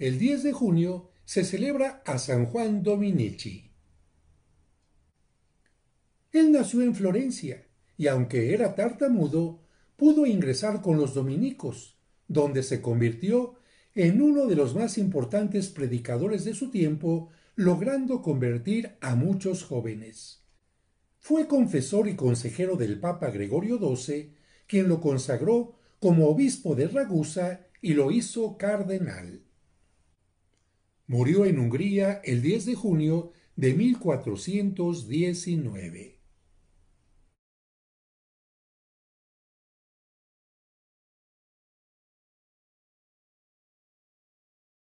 el 10 de junio se celebra a San Juan Dominici. Él nació en Florencia y aunque era tartamudo, pudo ingresar con los dominicos, donde se convirtió en uno de los más importantes predicadores de su tiempo, logrando convertir a muchos jóvenes. Fue confesor y consejero del Papa Gregorio XII, quien lo consagró como obispo de Ragusa y lo hizo cardenal. Murió en Hungría el 10 de junio de 1419.